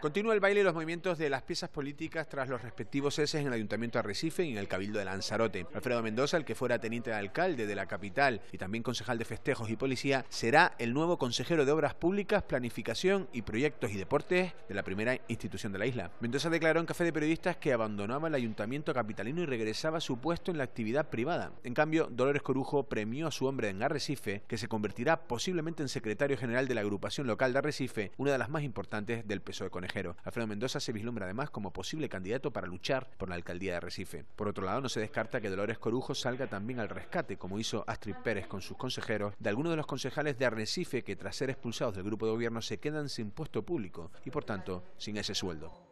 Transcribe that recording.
Continúa el baile y los movimientos de las piezas políticas tras los respectivos ceses en el Ayuntamiento de Arrecife y en el Cabildo de Lanzarote. Alfredo Mendoza, el que fuera teniente de alcalde de la capital y también concejal de festejos y policía, será el nuevo consejero de Obras Públicas, Planificación y Proyectos y Deportes de la primera institución de la isla. Mendoza declaró en Café de Periodistas que abandonaba el Ayuntamiento capitalino y regresaba a su puesto en la actividad privada. En cambio, Dolores Corujo premió a su hombre en Arrecife, que se convertirá posiblemente en secretario general de la agrupación local de Arrecife, una de las más importantes del PSOE Conejo. Alfredo Mendoza se vislumbra además como posible candidato para luchar por la alcaldía de Recife. Por otro lado, no se descarta que Dolores Corujo salga también al rescate, como hizo Astrid Pérez con sus consejeros, de algunos de los concejales de Recife que tras ser expulsados del grupo de gobierno se quedan sin puesto público y por tanto sin ese sueldo.